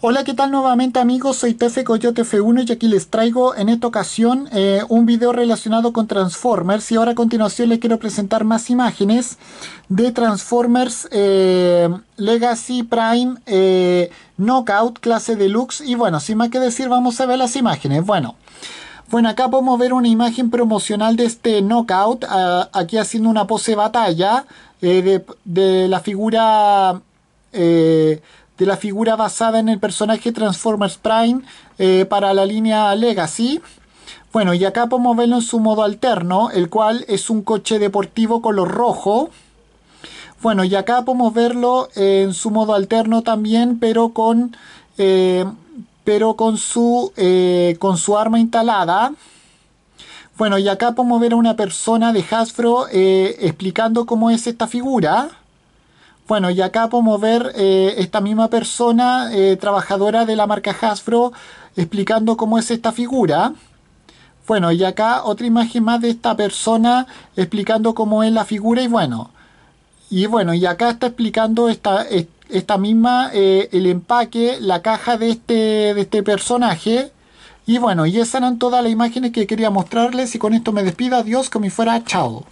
Hola, ¿qué tal nuevamente amigos? Soy TF Coyote F1 y aquí les traigo en esta ocasión eh, un video relacionado con Transformers y ahora a continuación les quiero presentar más imágenes de Transformers eh, Legacy Prime eh, Knockout clase deluxe y bueno, sin más que decir vamos a ver las imágenes. Bueno. Bueno, acá podemos ver una imagen promocional de este knockout, ah, aquí haciendo una pose batalla de, la figura de la figura basada en el personaje Transformers Prime eh, para la línea Legacy. Bueno, y acá podemos verlo en su modo alterno, el cual es un coche deportivo color rojo. Bueno, y acá podemos verlo en su modo alterno también, pero con, eh, pero con, su, eh, con su arma instalada. Bueno, y acá podemos ver a una persona de Hasbro explicando cómo es esta figura. Bueno, y acá podemos ver eh, esta misma persona, eh, trabajadora de la marca Hasbro, explicando cómo es esta figura. Bueno, y acá otra imagen más de esta persona explicando cómo es la figura y bueno. Y bueno, y acá está explicando esta, esta misma, eh, el empaque, la caja de este, de este personaje. Y bueno, y esas eran todas las imágenes que quería mostrarles y con esto me despido. Adiós, como fuera, chao.